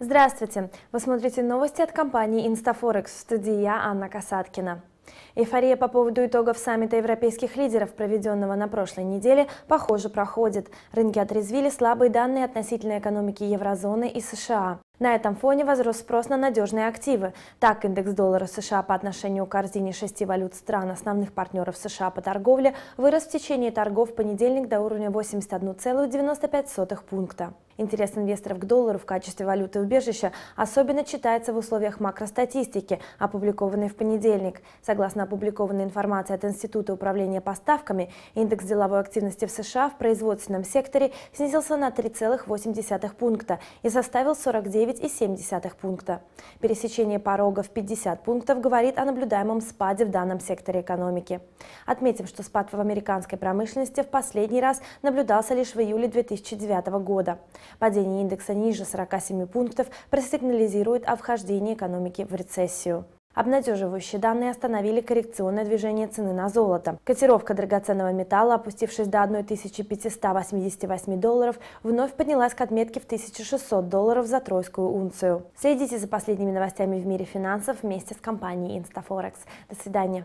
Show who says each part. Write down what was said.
Speaker 1: Здравствуйте! Вы смотрите новости от компании InstaForex. в студии я, Анна Касаткина. Эйфория по поводу итогов саммита европейских лидеров, проведенного на прошлой неделе, похоже проходит. Рынки отрезвили слабые данные относительно экономики еврозоны и США. На этом фоне возрос спрос на надежные активы. Так, индекс доллара США по отношению к корзине шести валют стран основных партнеров США по торговле вырос в течение торгов в понедельник до уровня 81,95 пункта. Интерес инвесторов к доллару в качестве валюты убежища особенно читается в условиях макростатистики, опубликованной в понедельник. Согласно опубликованной информации от Института управления поставками, индекс деловой активности в США в производственном секторе снизился на 3,8 пункта и составил 49 9,7 пункта. Пересечение порога в 50 пунктов говорит о наблюдаемом спаде в данном секторе экономики. Отметим, что спад в американской промышленности в последний раз наблюдался лишь в июле 2009 года. Падение индекса ниже 47 пунктов просигнализирует о вхождении экономики в рецессию. Обнадеживающие данные остановили коррекционное движение цены на золото. Котировка драгоценного металла, опустившись до 1588 долларов, вновь поднялась к отметке в 1600 долларов за тройскую унцию. Следите за последними новостями в мире финансов вместе с компанией InstaForex. До свидания.